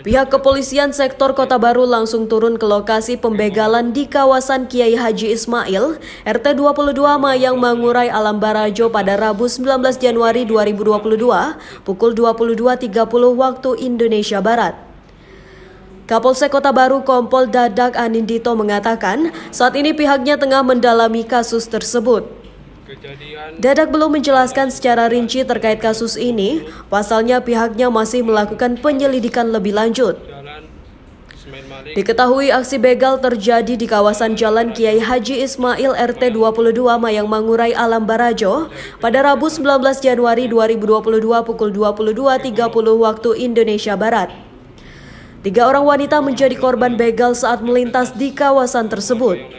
Pihak kepolisian sektor Kota Baru langsung turun ke lokasi pembegalan di kawasan Kiai Haji Ismail, RT 22 Mayang Mangurai Alam Barajo pada Rabu 19 Januari 2022 pukul 22.30 waktu Indonesia Barat. Kapolsek Kota Baru Kompol Dadak Anindito mengatakan, saat ini pihaknya tengah mendalami kasus tersebut. Dadak belum menjelaskan secara rinci terkait kasus ini, pasalnya pihaknya masih melakukan penyelidikan lebih lanjut. Diketahui aksi begal terjadi di kawasan Jalan Kiai Haji Ismail RT 22 Mayang Mangurai Alam Barajo pada Rabu 19 Januari 2022 pukul 22.30 waktu Indonesia Barat. Tiga orang wanita menjadi korban begal saat melintas di kawasan tersebut.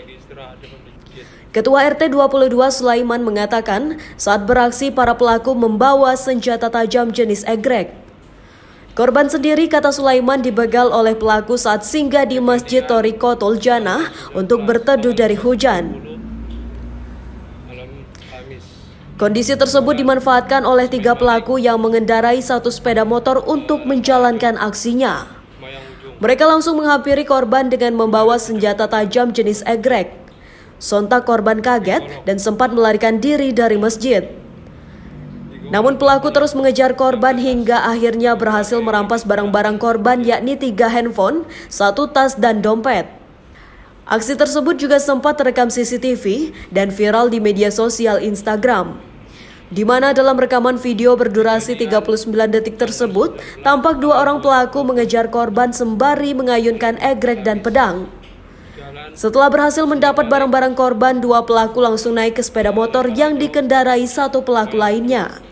Ketua RT 22 Sulaiman mengatakan saat beraksi para pelaku membawa senjata tajam jenis egrek. Korban sendiri kata Sulaiman dibegal oleh pelaku saat singgah di Masjid Torikotul Janah untuk berteduh dari hujan. Kondisi tersebut dimanfaatkan oleh tiga pelaku yang mengendarai satu sepeda motor untuk menjalankan aksinya. Mereka langsung menghampiri korban dengan membawa senjata tajam jenis egrek. Sontak korban kaget dan sempat melarikan diri dari masjid. Namun pelaku terus mengejar korban hingga akhirnya berhasil merampas barang-barang korban yakni tiga handphone, satu tas, dan dompet. Aksi tersebut juga sempat terekam CCTV dan viral di media sosial Instagram. Di mana dalam rekaman video berdurasi 39 detik tersebut, tampak dua orang pelaku mengejar korban sembari mengayunkan egrek dan pedang. Setelah berhasil mendapat barang-barang korban, dua pelaku langsung naik ke sepeda motor yang dikendarai satu pelaku lainnya.